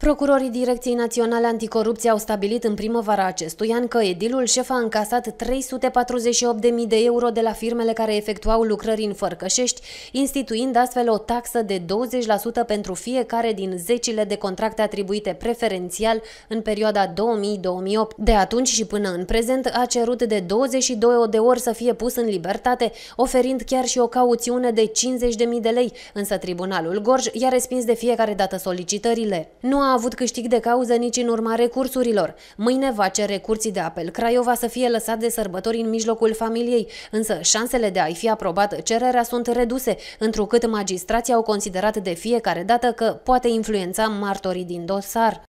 Procurorii Direcției Naționale Anticorupție au stabilit în primăvara acestui an că edilul șef a încasat 348.000 de euro de la firmele care efectuau lucrări în Fărcășești, instituind astfel o taxă de 20% pentru fiecare din zecile de contracte atribuite preferențial în perioada 2000-2008. De atunci și până în prezent a cerut de 22 de ori să fie pus în libertate, oferind chiar și o cauțiune de 50.000 de lei, însă Tribunalul Gorj i-a respins de fiecare dată solicitările. Nu a a avut câștig de cauză nici în urma recursurilor. Mâine va cere curții de apel Craiova să fie lăsat de sărbători în mijlocul familiei, însă șansele de a-i fi aprobată cererea sunt reduse, întrucât magistrații au considerat de fiecare dată că poate influența martorii din dosar.